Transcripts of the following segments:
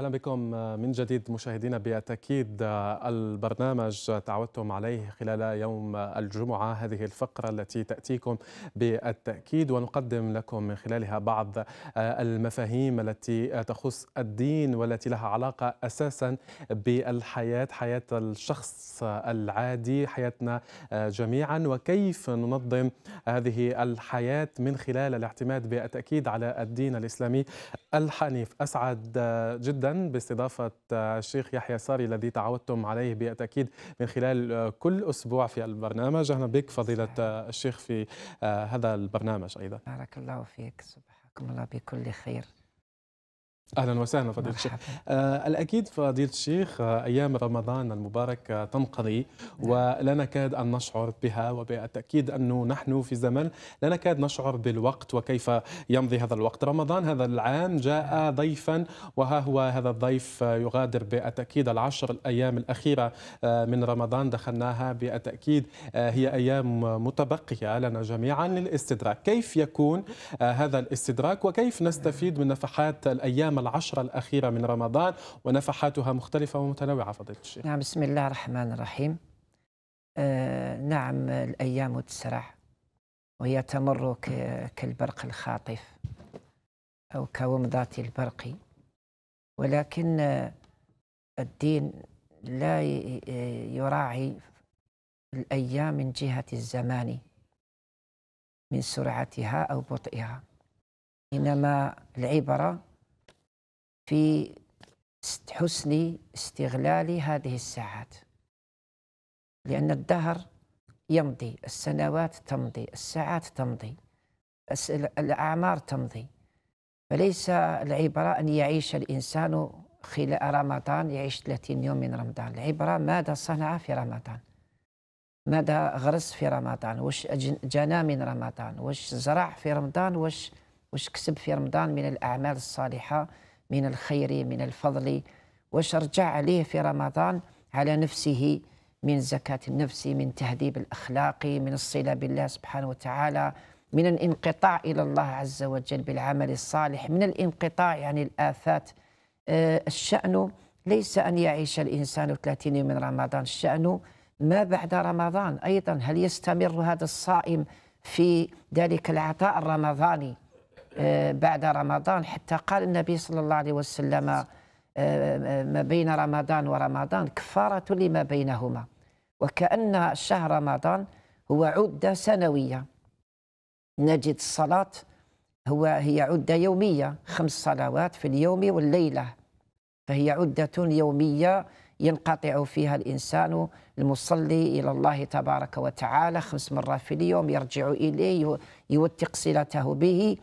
اهلا بكم آه، من جديد مشاهدينا بالتاكيد آه، البرنامج تعودتم عليه خلال يوم الجمعه هذه الفقره التي تاتيكم بالتاكيد ونقدم لكم من خلالها بعض آه، المفاهيم التي تخص الدين والتي لها علاقه اساسا بالحياه حياه الشخص العادي حياتنا جميعا وكيف ننظم هذه الحياه من خلال الاعتماد بالتاكيد على الدين الاسلامي الحنيف أسعد جدا باستضافة الشيخ يحيى ساري الذي تعودتم عليه بالتأكيد من خلال كل أسبوع في البرنامج أهلا بك فضيلة الشيخ في هذا البرنامج أيضا بارك الله فيك سبحانك الله بكل خير اهلا وسهلا فضيله الشيخ آه الاكيد فضيله الشيخ آه ايام رمضان المبارك آه تنقضي نعم. ولا نكاد ان نشعر بها وبالتاكيد انه نحن في زمن لا نكاد نشعر بالوقت وكيف يمضي هذا الوقت رمضان هذا العام جاء نعم. ضيفا وها هو هذا الضيف آه، يغادر بالتاكيد العشر الايام الاخيره آه، من رمضان دخلناها بالتاكيد آه، هي ايام متبقيه لنا جميعا للاستدراك كيف يكون هذا الاستدراك وكيف نستفيد من نفحات الايام العشرة الأخيرة من رمضان ونفحاتها مختلفة ومتنوعة فضيلة الشيخ نعم بسم الله الرحمن الرحيم آه نعم الأيام تسرع وهي تمر كالبرق الخاطف أو كومضة البرق ولكن آه، الدين لا آه، يراعي الأيام من جهة الزمان من سرعتها أو بطئها إنما العبرة في حسن استغلال هذه الساعات لأن الدهر يمضي السنوات تمضي الساعات تمضي الأعمار تمضي فليس العبرة أن يعيش الإنسان خلال رمضان يعيش 30 يوم من رمضان العبرة ماذا صنع في رمضان ماذا غرس في رمضان واش جنى من رمضان واش زرع في رمضان واش واش كسب في رمضان من الأعمال الصالحة من الخير من الفضل وشرجع عليه في رمضان على نفسه من زكاة النفس من تهذيب الأخلاق من الصلة بالله سبحانه وتعالى من الانقطاع إلى الله عز وجل بالعمل الصالح من الانقطاع عن يعني الآفات آه، الشأن ليس أن يعيش الإنسان 30 من رمضان الشأن ما بعد رمضان أيضا هل يستمر هذا الصائم في ذلك العطاء الرمضاني آه، بعد رمضان حتى قال النبي صلى الله عليه وسلم آه، ما بين رمضان ورمضان كفارة لما بينهما وكأن شهر رمضان هو عدة سنوية نجد الصلاة هو هي عدة يومية خمس صلوات في اليوم والليلة فهي عدة يومية ينقطع فيها الإنسان المصلي إلى الله تبارك وتعالى خمس مرات في اليوم يرجع إليه يوثق صلته به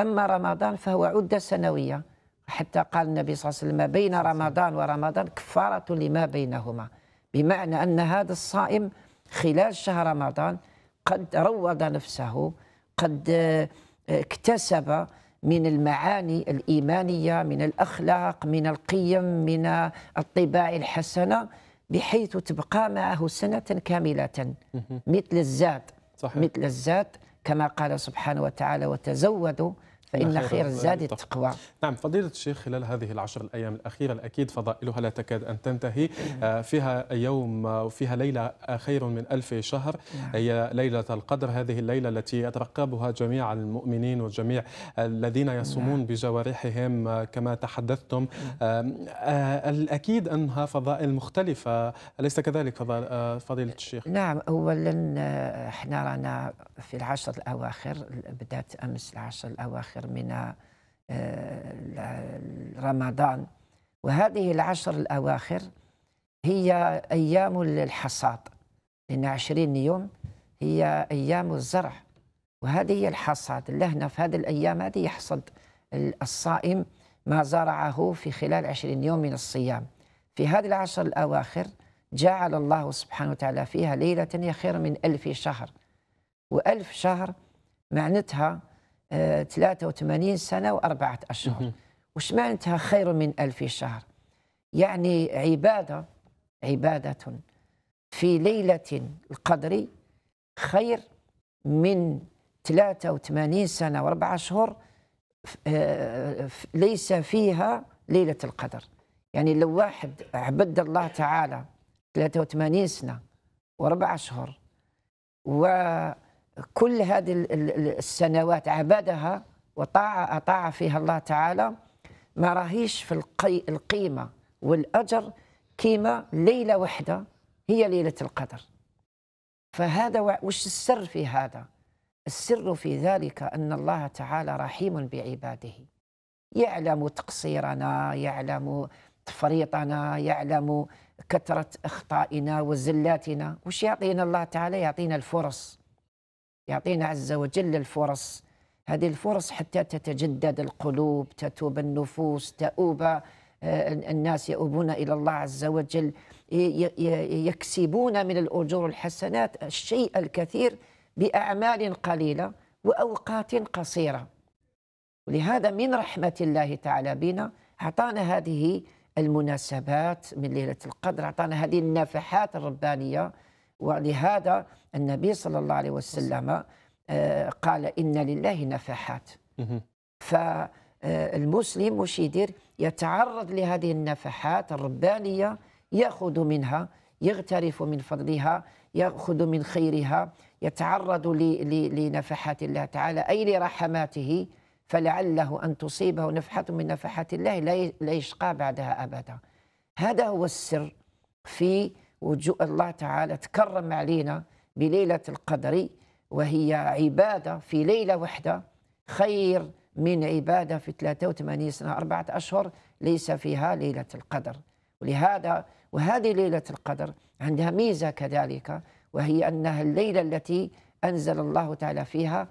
أما رمضان فهو عدة سنوية حتى قال النبي صلى الله عليه وسلم ما بين رمضان ورمضان كفارة لما بينهما بمعنى أن هذا الصائم خلال شهر رمضان قد روض نفسه قد آه، اكتسب من المعاني الإيمانية من الأخلاق من القيم من الطباع الحسنة بحيث تبقى معه سنة كاملة مثل الزاد صحيح. مثل الزاد كما قال سبحانه وتعالى وتزودوا فإن خير الزاد يعني التقوى نعم فضيلة الشيخ خلال هذه العشر الأيام الأخيرة الأكيد فضائلها لا تكاد أن تنتهي نعم. آه، فيها يوم وفيها آه، ليلة آه، خير من ألف شهر نعم. هي ليلة القدر هذه الليلة التي يترقبها جميع المؤمنين وجميع الذين نعم. يصومون بجوارحهم كما تحدثتم الأكيد أنها فضائل مختلفة أليس كذلك فضيلة الشيخ نعم أولا احنا رانا في العشر الأواخر بدأت أمس العشر الأواخر العاشر من آه، رمضان وهذه العشر الأواخر هي أيام الحصاد لأن عشرين يوم هي أيام الزرع وهذه هي الحصاد اللهنة في هذه الأيام هذه يحصد الصائم ما زرعه في خلال عشرين يوم من الصيام في هذه العشر الأواخر جعل الله سبحانه وتعالى فيها ليلة خير من ألف شهر وألف شهر معنتها 83 آه، سنة وأربعة أشهر وش معناتها خير من ألف شهر يعني عبادة عبادة في ليلة القدر خير من 83 سنة وأربعة أشهر آه، ليس فيها ليلة القدر يعني لو واحد عبد الله تعالى 83 سنة وأربعة أشهر و كل هذه السنوات عبدها وطاع أطاع فيها الله تعالى ما راهيش في القي القيمة والأجر كيما ليلة واحدة هي ليلة القدر فهذا وش السر في هذا السر في ذلك أن الله تعالى رحيم بعباده يعلم تقصيرنا يعلم تفريطنا يعلم كثرة أخطائنا وزلاتنا وش يعطينا الله تعالى يعطينا الفرص يعطينا عز وجل الفرص هذه الفرص حتى تتجدد القلوب تتوب النفوس تؤوب آه، الناس يؤوبون إلى الله عز وجل يكسبون من الأجور الحسنات الشيء الكثير بأعمال قليلة وأوقات قصيرة ولهذا من رحمة الله تعالى بنا أعطانا هذه المناسبات من ليلة القدر أعطانا هذه النفحات الربانية ولهذا النبي صلى الله عليه وسلم آه، قال إن لله نفحات فالمسلم وش يدير يتعرض لهذه النفحات الربانية يأخذ منها يغترف من فضلها يأخذ من خيرها يتعرض لنفحات الله تعالى أي لرحماته فلعله أن تصيبه نفحة من نفحات الله لا يشقى بعدها أبدا هذا هو السر في وجو الله تعالى تكرم علينا بليلة القدر وهي عبادة في ليلة واحدة خير من عبادة في 83 سنة أربعة أشهر ليس فيها ليلة القدر ولهذا وهذه ليلة القدر عندها ميزة كذلك وهي أنها الليلة التي أنزل الله تعالى فيها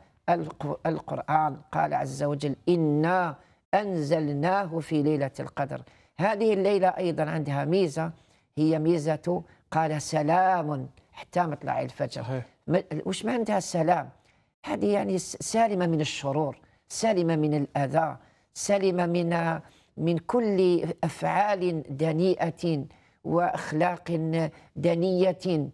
القرآن قال عز وجل إنا أنزلناه في ليلة القدر هذه الليلة أيضا عندها ميزة هي ميزة قال سلام حتى مطلع الفجر صحيح. وش معناتها السلام هذه يعني سالمة من الشرور سالمة من الأذى سالمة من من كل أفعال دنيئة وأخلاق دنية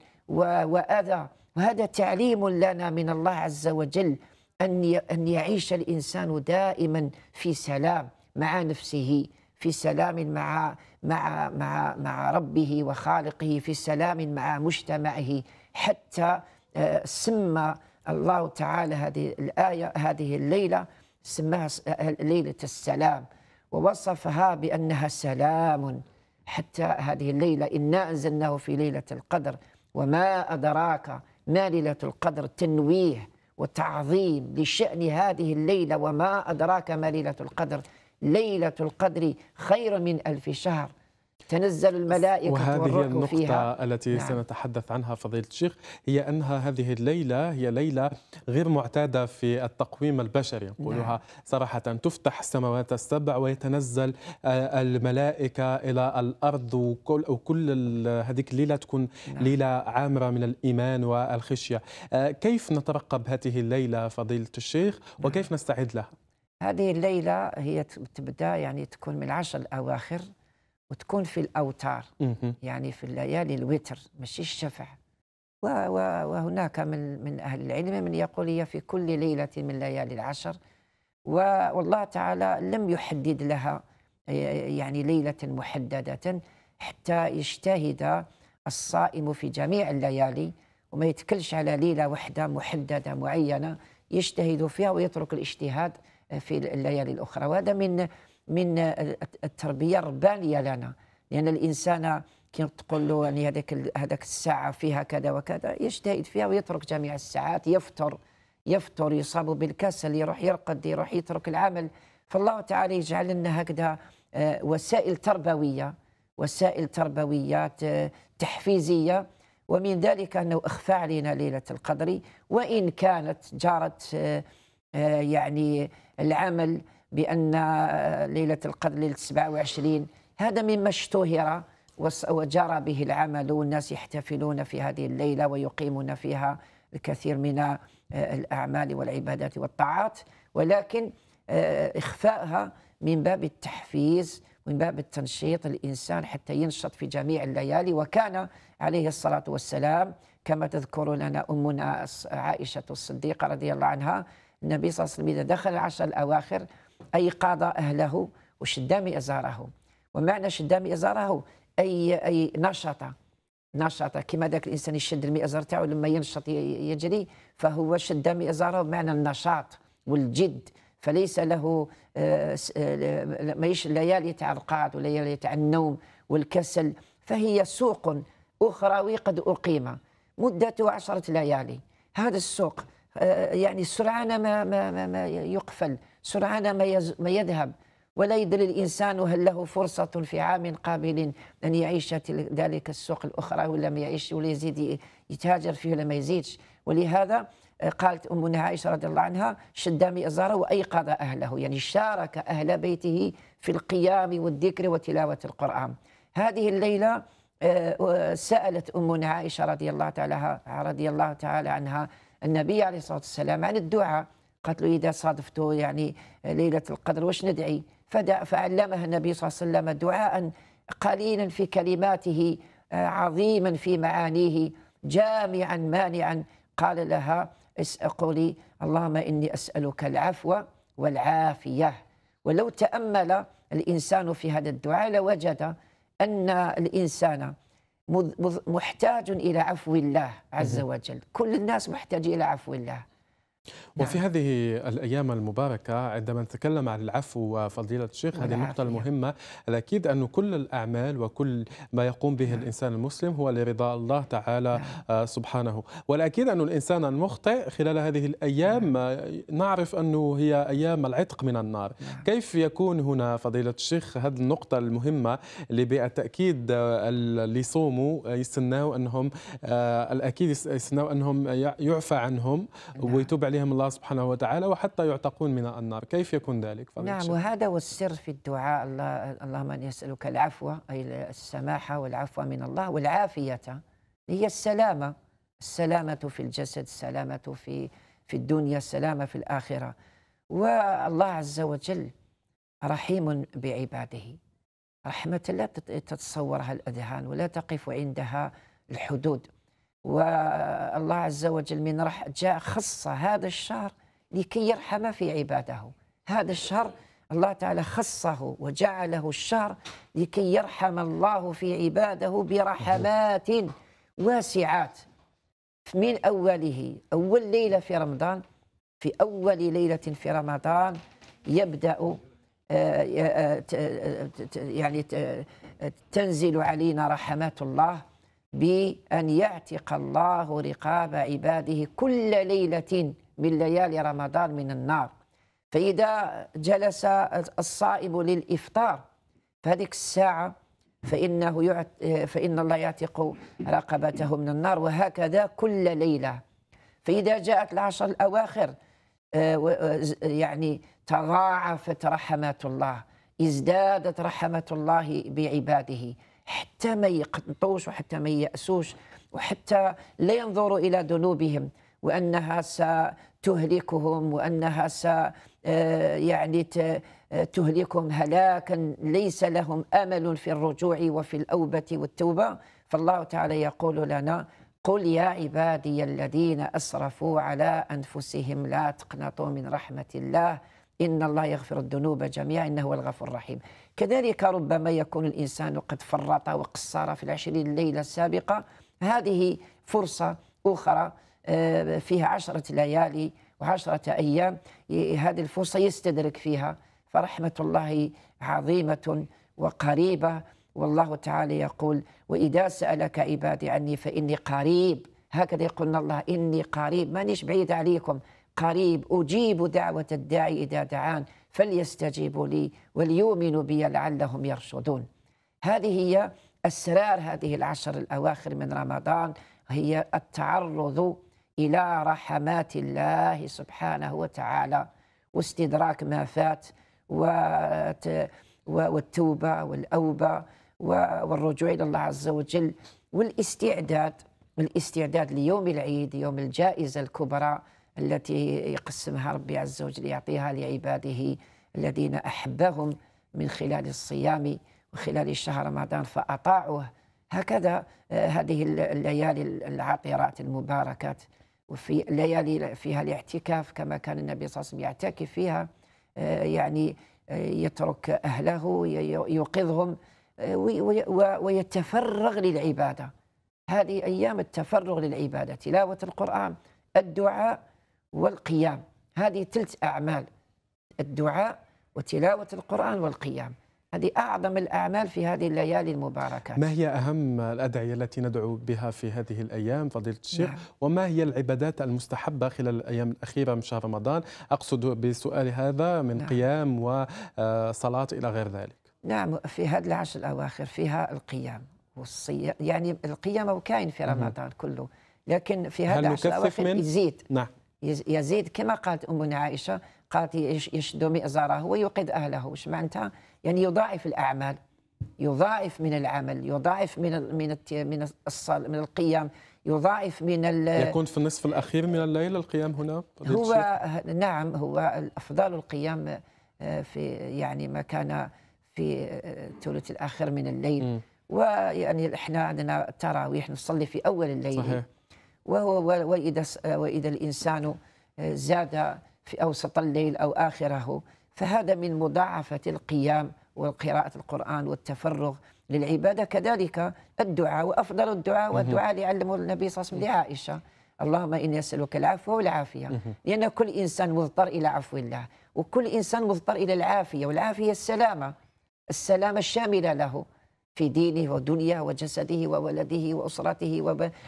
وأذى وهذا تعليم لنا من الله عز وجل أن أن يعيش الإنسان دائما في سلام مع نفسه في سلام مع مع مع مع ربه وخالقه في سلام مع مجتمعه حتى آه، سمى الله تعالى هذه الآية هذه الليلة سماها آه، ليلة السلام ووصفها بأنها سلام حتى هذه الليلة إنا أنزلناه في ليلة القدر وما أدراك ما ليلة القدر تنويه وتعظيم لشأن هذه الليلة وما أدراك ما ليلة القدر ليلة القدر خير من ألف شهر تنزل الملائكة وهذه النقطة فيها. التي نعم. سنتحدث عنها فضيلة الشيخ هي أنها هذه الليلة هي ليلة غير معتادة في التقويم البشري نقولها نعم. صراحة تفتح السماوات السبع ويتنزل آه، الملائكة إلى الأرض وكل, وكل هذيك الليلة تكون نعم. ليلة عامرة من الإيمان والخشية آه، كيف نترقب هذه الليلة فضيلة الشيخ نعم. وكيف نستعد لها؟ هذه الليلة هي تبدأ يعني تكون من العشر الأواخر وتكون في الأوتار يعني في الليالي الوتر ماشي الشفع وهناك من من أهل العلم من يقول هي في كل ليلة من ليالي العشر والله تعالى لم يحدد لها يعني ليلة محددة حتى يجتهد الصائم في جميع الليالي وما يتكلش على ليلة واحدة محددة معينة يجتهد فيها ويترك الاجتهاد في الليالي الاخرى وهذا من من التربيه الربانيه لنا لان الانسان كي تقول له يعني هذاك هذاك الساعه فيها كذا وكذا يجتهد فيها ويترك جميع الساعات يفطر يفطر يصاب بالكسل يروح يرقد يروح يترك العمل فالله تعالى يجعل لنا هكذا آه، وسائل تربويه وسائل تربويه تحفيزيه ومن ذلك انه اخفى علينا ليله القدر وان كانت جارت آه، آه، يعني العمل بأن آه، ليلة القدر ليلة 27 هذا مما اشتهر وجرى به العمل والناس يحتفلون في هذه الليلة ويقيمون فيها الكثير من آه، الأعمال والعبادات والطاعات ولكن إخفائها من باب التحفيز من باب التنشيط الإنسان حتى ينشط في جميع الليالي وكان عليه الصلاة والسلام كما تذكرون أمنا عائشة الصديقة رضي الله عنها النبي صلى الله عليه وسلم إذا دخل العشر الأواخر أيقظ أهله وشد إزاره ومعنى شد إزاره أي أي نشط نشط كما ذاك الانسان يشد المئزر تاعو لما ينشط يجري فهو شد مئزره بمعنى النشاط والجد فليس له آه، آه، ماهيش الليالي تاع القعد وليالي تاع النوم والكسل فهي سوق اخروي قد اقيم مدته عشرة ليالي هذا السوق آه، يعني سرعان ما, ما, ما, ما يقفل سرعان ما, يز ما يذهب ولا يدري الإنسان هل له فرصة في عام قابل أن يعيش ذلك السوق الأخرى ولا ما يعيش ولا يزيد يتاجر فيه ولا ما يزيدش ولهذا آه، قالت أمنا عائشة رضي الله عنها شد مئزره وأيقظ أهله يعني شارك أهل بيته في القيام والذكر وتلاوة القرآن هذه الليلة آه، سألت أمنا عائشة رضي الله تعالى رضي الله تعالى عنها النبي عليه الصلاة والسلام عن الدعاء قالت له إذا صادفته يعني ليلة القدر واش ندعي فعلمها النبي صلى الله عليه وسلم دعاء قليلا في كلماته آه، عظيما في معانيه جامعا مانعا قال لها قولي اللهم إني أسألك العفو والعافية ولو تأمل الإنسان في هذا الدعاء لوجد أن الإنسان محتاج إلى عفو الله عز وجل كل الناس محتاج إلى عفو الله وفي نعم. هذه الأيام المباركة عندما نتكلم عن العفو وفضيلة الشيخ هذه النقطة المهمة الأكيد أن كل الأعمال وكل ما يقوم به نعم. الإنسان المسلم هو لرضا الله تعالى نعم. آه، سبحانه والأكيد أن الإنسان المخطئ خلال هذه الأيام آه، نعرف أنه هي أيام العتق من النار كيف يكون هنا فضيلة الشيخ هذه النقطة المهمة اللي بالتأكيد آه، اللي يصوموا يستناو أنهم الأكيد يستناو أنهم يعفى عنهم ويتوب عليهم عليهم الله سبحانه وتعالى وحتى يعتقون من النار كيف يكون ذلك نعم وهذا هو السر في الدعاء الله اللهم يسالك العفو أي السماحة والعفو من الله والعافية هي السلامة السلامة في الجسد السلامة في في الدنيا السلامة في الآخرة والله عز وجل رحيم بعباده رحمة لا تتصورها الأذهان ولا تقف عندها الحدود والله عز وجل من رح جاء خص هذا الشهر لكي يرحم في عباده هذا الشهر الله تعالى خصه وجعله الشهر لكي يرحم الله في عباده برحمات واسعات من أوله أول ليلة في رمضان في أول ليلة في رمضان يبدأ آه، آه، آه، يعني تنزل علينا رحمات الله بأن يعتق الله رقاب عباده كل ليلة من ليالي رمضان من النار فإذا جلس الصائم للإفطار فهذيك الساعة فإنه يعت... فإن الله يعتق رقبته من النار وهكذا كل ليلة فإذا جاءت العشر الأواخر آه، آه، يعني تضاعفت رحمات الله ازدادت رحمة الله بعباده حتى ما يقطوش وحتى ما يأسوش وحتى لا ينظروا إلى ذنوبهم وأنها ستهلكهم وأنها س آه، يعني تهلكهم هلاكا ليس لهم امل في الرجوع وفي الاوبه والتوبه فالله تعالى يقول لنا قل يا عبادي الذين اسرفوا على انفسهم لا تقنطوا من رحمه الله ان الله يغفر الذنوب جميعا انه هو الغفور الرحيم كذلك ربما يكون الإنسان قد فرط وقصر في العشرين ليلة السابقة هذه فرصة أخرى آه، فيها عشرة ليالي وعشرة أيام هذه الفرصة يستدرك فيها فرحمة الله عظيمة وقريبة والله تعالى يقول وإذا سألك عبادي عني فإني قريب هكذا يقولنا الله إني قريب مانيش بعيد عليكم قريب أجيب دعوة الداعي إذا دعان فليستجيبوا لي وليؤمنوا بي لعلهم يرشدون هذه هي أسرار هذه العشر الأواخر من رمضان هي التعرض إلى رحمات الله سبحانه وتعالى واستدراك ما فات والتوبة والأوبة والرجوع إلى الله عز وجل والاستعداد الاستعداد ليوم العيد يوم الجائزة الكبرى التي يقسمها ربي عز وجل يعطيها لعباده الذين أحبهم من خلال الصيام وخلال شهر رمضان فأطاعوه هكذا آه، هذه الليالي العطرات المباركات وفي ليالي فيها الاعتكاف كما كان النبي صلى الله عليه وسلم يعتكف فيها آه، يعني آه، يترك أهله يوقظهم ويتفرغ للعبادة هذه أيام التفرغ للعبادة تلاوة القرآن الدعاء والقيام هذه ثلث أعمال الدعاء وتلاوة القرآن والقيام هذه أعظم الأعمال في هذه الليالي المباركة ما هي أهم الأدعية التي ندعو بها في هذه الأيام فضيلة الشيخ نعم. وما هي العبادات المستحبة خلال الأيام الأخيرة من شهر رمضان أقصد بسؤال هذا من نعم. قيام وصلاة إلى غير ذلك نعم في هذه العشر الأواخر فيها القيام والصيام يعني القيام وكاين في رمضان كله لكن في هذا العشر الأواخر من... يزيد نعم يزيد كما قالت أمنا عائشة قالت يشد مئزاره ويوقد أهله وش معناتها يعني يضاعف الأعمال يضاعف من العمل يضاعف من من من الصل من القيام يضاعف من ال يكون في النصف الاخير من الليل القيام هنا طيب، هو نعم هو الافضل القيام آه، في يعني ما كان في الثلث آه، الاخر من الليل م. ويعني احنا عندنا التراويح نصلي في اول الليل صحيح. وإذا, وإذا الإنسان آه، زاد في أوسط الليل أو آخره فهذا من مضاعفة القيام والقراءة القرآن والتفرغ للعبادة كذلك الدعاء وأفضل الدعاء والدعاء اللي علمه النبي صلى الله عليه وسلم لعائشة اللهم إني أسألك العفو والعافية لأن كل إنسان مضطر إلى عفو الله وكل إنسان مضطر إلى العافية والعافية السلامة السلامة الشاملة له في دينه ودنياه وجسده وولده وأسرته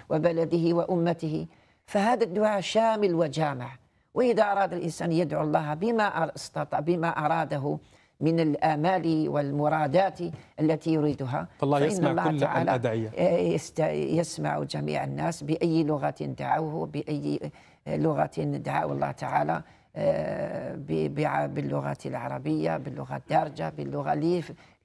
وبلده وأمته فهذا الدعاء شامل وجامع وإذا أراد الإنسان يدعو الله بما استطاع بما أراده من الآمال والمرادات التي يريدها فالله يسمع الله كل تعالى الأدعية آه، يسمع جميع الناس بأي لغة دعوه بأي آه، لغة دعاء الله تعالى آه، باللغة العربية باللغة الدارجة باللغة لي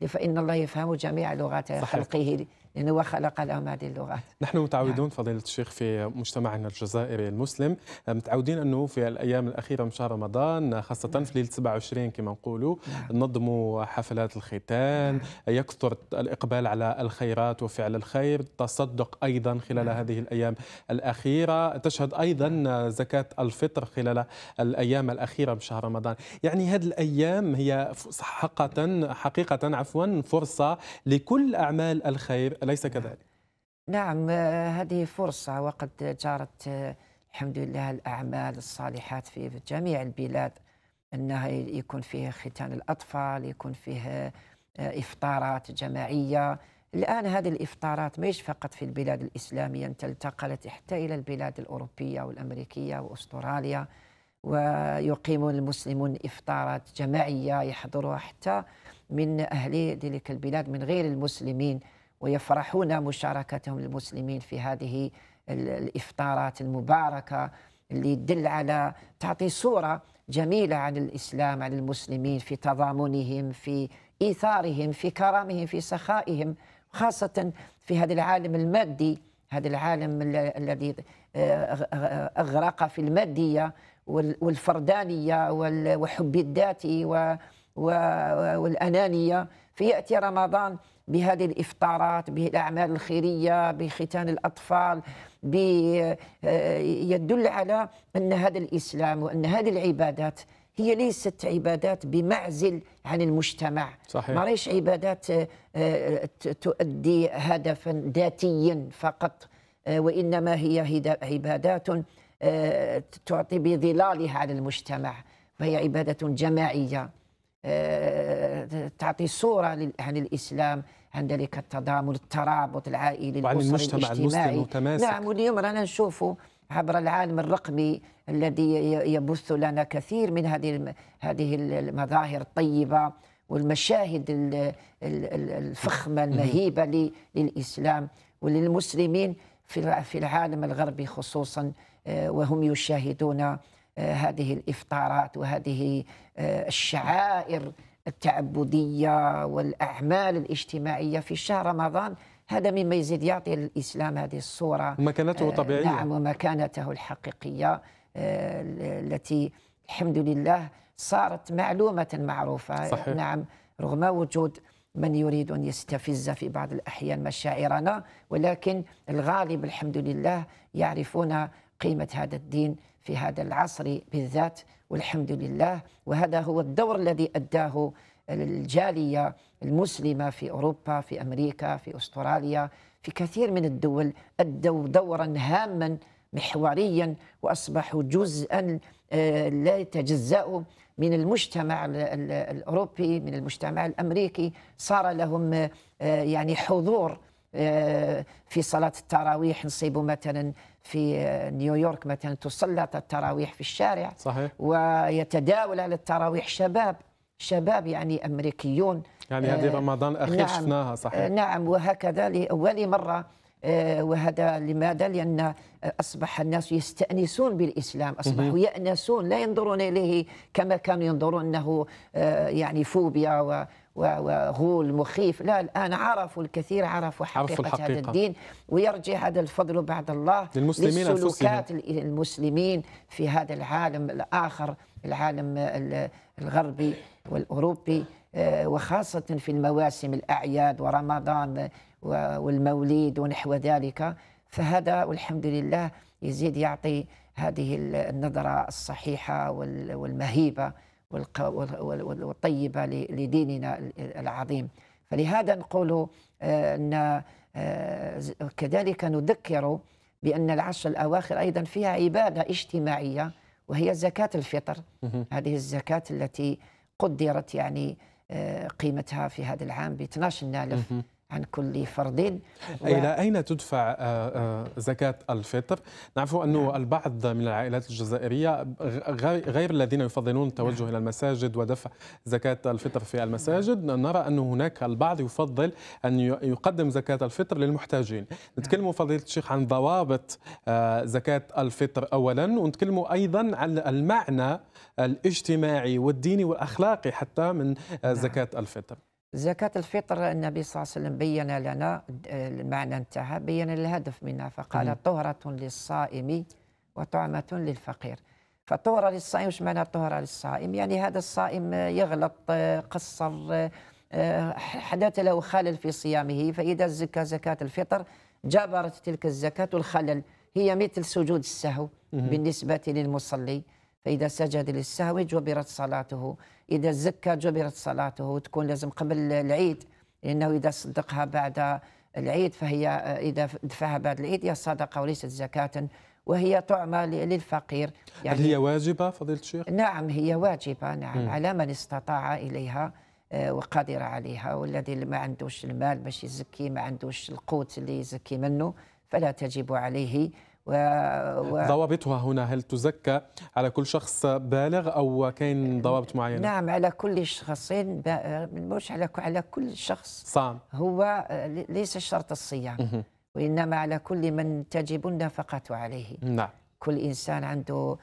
فإن الله يفهم جميع لغات خلقه لأنه يعني هو خلق لهم هذه اللغات نحن متعودون نعم. فضيلة الشيخ في مجتمعنا الجزائري المسلم متعودين أنه في الأيام الأخيرة من شهر رمضان خاصة نعم. في ليلة 27 كما نقولوا نعم. نظموا حفلات الختان نعم. يكثر الإقبال على الخيرات وفعل الخير التصدق أيضا خلال نعم. هذه الأيام الأخيرة تشهد أيضا نعم. زكاة الفطر خلال الأيام الأخيرة من شهر رمضان يعني هذه الأيام هي حقا حقيقة عفوا فرصة لكل أعمال الخير أليس كذلك؟ نعم هذه فرصة وقد جارت الحمد لله الأعمال الصالحات في جميع البلاد أنها يكون فيه ختان الأطفال يكون فيه إفطارات جماعية الآن هذه الإفطارات مش فقط في البلاد الإسلامية انتقلت حتى إلى البلاد الأوروبية والأمريكية وأستراليا ويقيم المسلمون إفطارات جماعية يحضروها حتى من أهل تلك البلاد من غير المسلمين ويفرحون مشاركتهم المسلمين في هذه الافطارات المباركه اللي تدل على تعطي صوره جميله عن الاسلام عن المسلمين في تضامنهم في ايثارهم في كرمهم في سخائهم خاصه في هذا العالم المادي هذا العالم الذي آه، اغرق في الماديه والفردانيه وحب الذات والانانيه فيأتي رمضان بهذه الافطارات بالاعمال الخيريه بختان الاطفال آه، يدل على ان هذا الاسلام وان هذه العبادات هي ليست عبادات بمعزل عن المجتمع صحيح. ما ليش عبادات آه، تؤدي هدفا ذاتيا فقط آه، وانما هي عبادات تعطي بظلالها على المجتمع فهي عباده جماعيه آه، تعطي صورة عن الإسلام عن ذلك التضامن الترابط العائلي وعن المجتمع المسلم متماسك نعم واليوم رانا نشوفوا عبر العالم الرقمي الذي يبث لنا كثير من هذه هذه المظاهر الطيبه والمشاهد الفخمه المهيبه للاسلام وللمسلمين في العالم الغربي خصوصا آه، وهم يشاهدون آه، هذه الافطارات وهذه آه، الشعائر التعبديه والاعمال الاجتماعيه في شهر رمضان هذا مما يزيد يعطي الاسلام هذه الصوره ومكانته الطبيعيه آه، نعم ومكانته الحقيقيه التي الحمد لله صارت معلومه معروفه صحيح. نعم رغم وجود من يريد ان يستفز في بعض الاحيان مشاعرنا ولكن الغالب الحمد لله يعرفون قيمه هذا الدين في هذا العصر بالذات والحمد لله وهذا هو الدور الذي أداه الجالية المسلمة في أوروبا في أمريكا في أستراليا في كثير من الدول أدوا دورا هاما محوريا وأصبحوا جزءا آه، لا يتجزأ من المجتمع الأوروبي من المجتمع الأمريكي صار لهم آه، يعني حضور آه، في صلاة التراويح نصيبوا مثلا في آه، نيويورك مثلا تسلط التراويح في الشارع صحيح. ويتداول على التراويح شباب شباب يعني امريكيون يعني هذه آه رمضان الاخير نعم شفناها صحيح آه نعم وهكذا لاول مره آه، وهذا لماذا؟ لان اصبح الناس يستانسون بالاسلام، اصبحوا يانسون لا ينظرون اليه كما كانوا ينظرون انه آه، يعني فوبيا وغول مخيف لا الآن عرفوا الكثير عرفوا حقيقة, عرفوا الحقيقة. هذا الدين ويرجع هذا الفضل بعد الله للمسلمين للسلوكات أنفسهم. المسلمين في هذا العالم الآخر العالم الغربي والأوروبي آه، وخاصة في المواسم الأعياد ورمضان والموليد ونحو ذلك فهذا والحمد لله يزيد يعطي هذه النظرة الصحيحة والمهيبة والطيبة لديننا العظيم فلهذا نقول آه، أن آه، كذلك نذكر بأن العشر الأواخر أيضا فيها عبادة اجتماعية وهي زكاة الفطر هذه الزكاة التي قدرت يعني آه، قيمتها في هذا العام ب 12 ألف عن كل فرد و... إلى أين تدفع آه، آه، زكاة الفطر؟ نعرف أنه نعم. البعض من العائلات الجزائرية غير الذين يفضلون التوجه إلى المساجد ودفع زكاة الفطر في المساجد نرى أن هناك البعض يفضل أن يقدم زكاة الفطر للمحتاجين نتكلم فضيلة الشيخ عن ضوابط آه، زكاة الفطر أولا ونتكلم أيضا عن المعنى الاجتماعي والديني والأخلاقي حتى من نعم. زكاة الفطر زكاة الفطر النبي صلى الله عليه وسلم بين لنا المعنى نتاعها بين الهدف منها فقال طهرة للصائم وطعمة للفقير فطهرة للصائم وش معنى طهرة للصائم يعني هذا الصائم يغلط قصر حدث له خلل في صيامه فإذا الزكاة زكاة الفطر جبرت تلك الزكاة الخلل هي مثل سجود السهو بالنسبة للمصلي فإذا سجد للسهو جبرت صلاته إذا زكى جبرت صلاته تكون لازم قبل العيد لأنه إذا صدقها بعد العيد فهي إذا دفعها بعد العيد هي صدقة وليست زكاة وهي طعمة للفقير يعني هل هي واجبة فضيلة الشيخ؟ نعم هي واجبة نعم م. على من استطاع إليها آه، وقادر عليها والذي ما عندوش المال باش يزكي ما عندوش القوت اللي يزكي منه فلا تجب عليه و... و... ضوابطها هنا هل تزكى على كل شخص بالغ او كاين ضوابط معينه؟ نعم على كل شخصين ب... مش على على كل شخص صام هو ليس شرط الصيام وانما على كل من تجب النفقه عليه نعم كل انسان عنده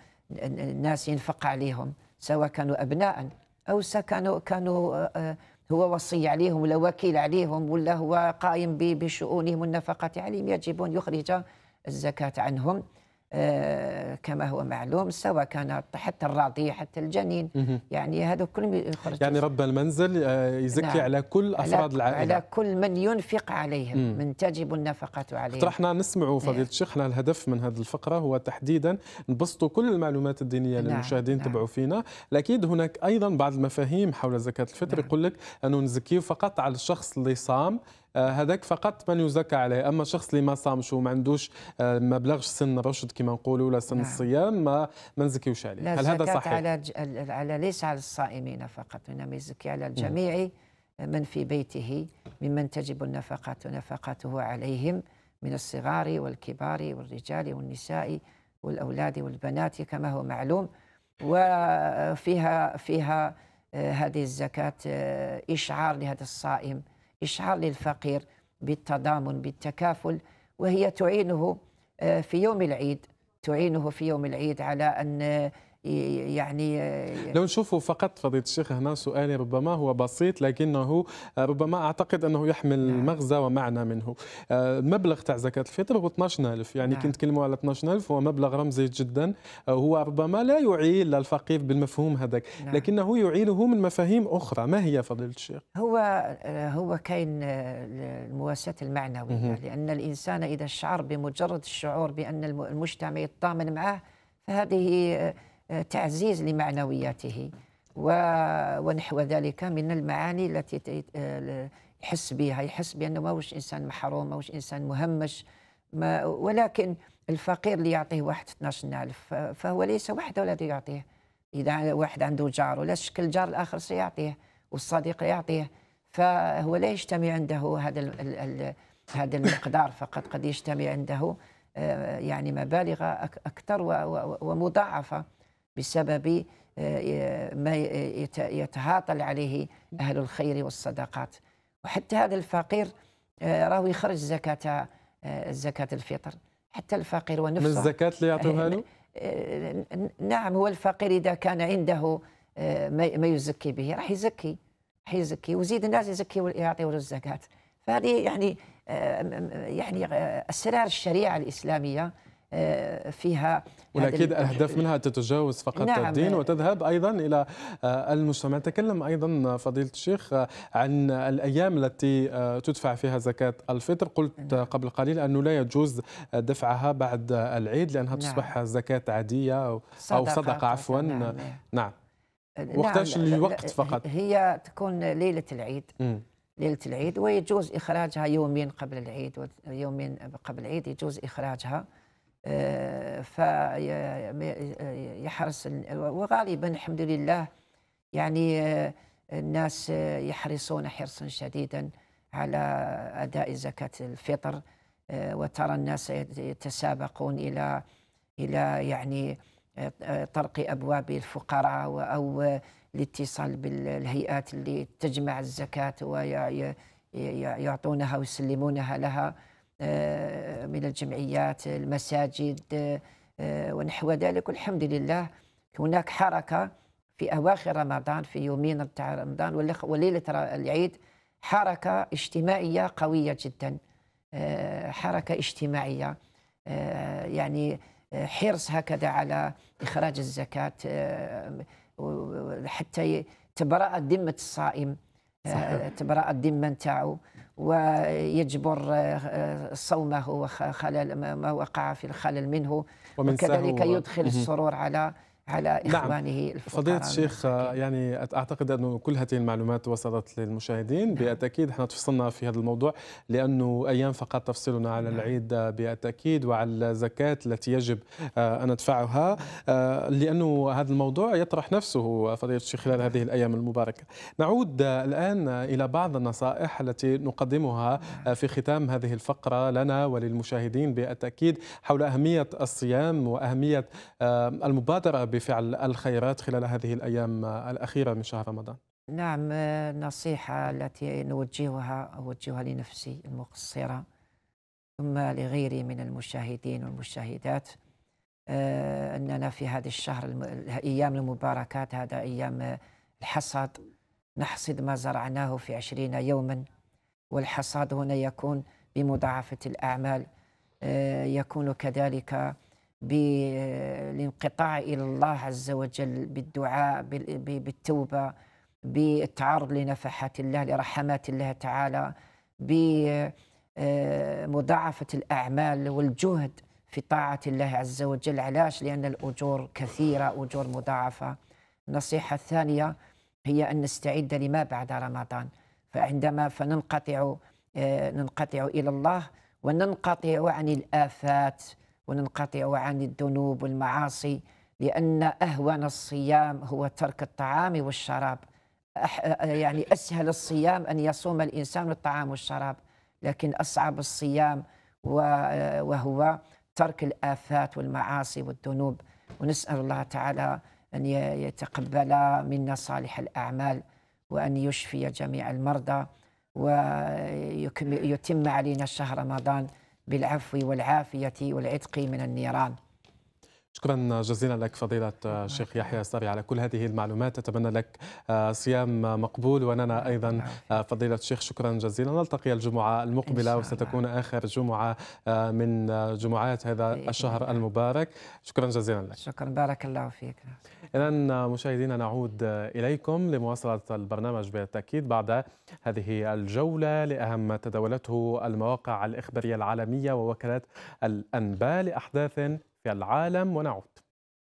ناس ينفق عليهم سواء كانوا ابناء او كانوا كانوا آه، آه، هو وصي عليهم ولا وكيل عليهم ولا هو قائم بشؤونهم والنفقه عليهم يجب ان يخرج الزكاة عنهم آه، كما هو معلوم سواء كان حتى الرضيع حتى الجنين يعني هذا كل يخرج يعني رب المنزل آه، يزكي نعم. على كل افراد العائله على كل من ينفق عليهم من تجب النفقه عليهم طرحنا نسمعوا نعم. فضيله نعم. الشيخ الهدف من هذه الفقره هو تحديدا نبسطوا كل المعلومات الدينيه نعم. للمشاهدين نعم. تبعوا فينا لكن هناك ايضا بعض المفاهيم حول زكاه الفطر نعم. يقول لك انه نزكيه فقط على الشخص اللي صام آه، هذاك فقط من يزكى عليه اما الشخص اللي ما صامش وما عندوش آه، ما بلغش سن الرشد كما نقولوا ولا سن نعم. الصيام ما ما نزكيوش عليه هل هذا صحيح على على ليس على الصائمين فقط انما يزكي على نعم. الجميع من في بيته ممن تجب النفقات نفقته عليهم من الصغار والكبار والرجال والنساء والأولاد والبنات كما هو معلوم وفيها فيها آه، هذه الزكاة إشعار لهذا الصائم إشعار للفقير بالتضامن بالتكافل وهي تعينه آه، في يوم العيد تعينه في يوم العيد على أن يعني لو نشوفه فقط فضيله الشيخ هنا سؤالي ربما هو بسيط لكنه ربما اعتقد انه يحمل نعم. مغزى ومعنى منه آه، المبلغ تاع زكاه الفطر هو 12000 يعني نعم. كنت نتكلموا على 12000 هو مبلغ رمزي جدا آه، هو ربما لا يعيل الفقير بالمفهوم هذاك نعم. لكنه يعيله من مفاهيم اخرى ما هي فضيله الشيخ هو آه، هو كاين المواساه المعنويه مه. لان الانسان اذا شعر بمجرد الشعور بان المجتمع يتضامن معه فهذه تعزيز لمعنوياته ونحو ذلك من المعاني التي آه، يحس بها يحس بأنه ماهوش إنسان محروم ماهوش إنسان مهمش ما ولكن الفقير اللي يعطيه واحد 12000 فهو ليس وحده الذي يعطيه إذا واحد عنده جار ولا شكل الجار الآخر سيعطيه والصديق يعطيه فهو لا يجتمع عنده هذا هذا المقدار فقط قد يجتمع عنده آه، يعني مبالغ أكثر ومضاعفة بسبب آه، ما يتهاطل عليه أهل الخير والصدقات وحتى هذا الفقير آه، راهو يخرج زكاة آه، زكاة الفطر حتى الفقير ونفسه من الزكاة اللي يعطوها له؟ نعم هو الفقير إذا كان عنده ما يزكي به راح يزكي راح يزكي وزيد الناس يزكي ويعطيوا له الزكاة فهذه يعني يعني أسرار الشريعة الإسلامية آه، فيها ولكن الاهداف منها تتجاوز فقط نعم الدين آه، وتذهب ايضا الى آه، المجتمع تكلم ايضا فضيله الشيخ عن الايام التي تدفع فيها زكاه الفطر قلت نعم. قبل قليل انه لا يجوز دفعها بعد العيد لانها نعم. تصبح زكاه عاديه او صدقه, صدقة عفوا نعم, نعم. نعم، وقتاش نعم. الوقت فقط هي تكون ليله العيد م. ليلة العيد ويجوز إخراجها يومين قبل العيد يومين قبل العيد يجوز إخراجها آه، فيحرص آه، وغالبا الحمد لله يعني آه، الناس يحرصون حرصا شديدا على اداء زكاه الفطر وترى الناس يتسابقون الى الى يعني طرق ابواب الفقراء او الاتصال بالهيئات اللي تجمع الزكاه ويعطونها ويسلمونها لها آه، من الجمعيات المساجد آه، ونحو ذلك والحمد لله هناك حركة في أواخر رمضان في يومين بتاع رمضان وليلة العيد حركة اجتماعية قوية جدا آه، حركة اجتماعية يعني حرص هكذا على إخراج الزكاة حتى تبرأ ذمة الصائم آه، تبرأ الذمة نتاعو ويجبر آه، آه، صومه وخلل ما وقع في الخلل منه ومن وكذلك يدخل السرور على على نعم. إخوانه نعم. الفقراء فضيلة الشيخ آه، يعني أعتقد أنه كل هذه المعلومات وصلت للمشاهدين نعم. بالتأكيد احنا تفصلنا في هذا الموضوع لأنه أيام فقط تفصلنا على نعم. العيد بالتأكيد وعلى الزكاة التي يجب آه، أن ندفعها نعم. آه، لأنه هذا الموضوع يطرح نفسه فضيلة الشيخ خلال هذه الأيام المباركة نعود الآن إلى بعض النصائح التي نقدمها نعم. في ختام هذه الفقرة لنا وللمشاهدين بالتأكيد حول أهمية الصيام وأهمية المبادرة بفعل الخيرات خلال هذه الأيام الأخيرة من شهر رمضان؟ نعم النصيحة التي نوجهها أوجهها لنفسي المقصرة ثم لغيري من المشاهدين والمشاهدات آه، أننا في هذا الشهر الأيام المباركات هذا أيام الحصاد نحصد ما زرعناه في عشرين يوما والحصاد هنا يكون بمضاعفة الأعمال آه، يكون كذلك بالانقطاع الى الله عز وجل بالدعاء بالتوبه بالتعرض لنفحات الله لرحمات الله تعالى بمضاعفه آه، الاعمال والجهد في طاعه الله عز وجل علاش لان الاجور كثيره اجور مضاعفه النصيحه الثانيه هي ان نستعد لما بعد رمضان فعندما فننقطع آه، ننقطع الى الله وننقطع عن الافات وننقطع عن الذنوب والمعاصي لأن أهون الصيام هو ترك الطعام والشراب يعني أسهل الصيام أن يصوم الإنسان الطعام والشراب لكن أصعب الصيام وهو ترك الآفات والمعاصي والذنوب ونسأل الله تعالى أن يتقبل منا صالح الأعمال وأن يشفي جميع المرضى ويتم علينا شهر رمضان بالعفو والعافية والعتق من النيران شكرا جزيلا لك فضيلة الشيخ يحيى الساري على كل هذه المعلومات أتمنى لك صيام مقبول وأنا أيضا فضيلة الشيخ شكرا جزيلا نلتقي الجمعة المقبلة وستكون آخر جمعة آه، من جمعات هذا الشهر المبارك شكرا جزيلا لك شكرا بارك الله فيك إذا مشاهدينا نعود إليكم لمواصلة البرنامج بالتأكيد بعد هذه الجولة لأهم ما تداولته المواقع الإخبارية العالمية ووكالات الأنباء لأحداث في العالم ونعود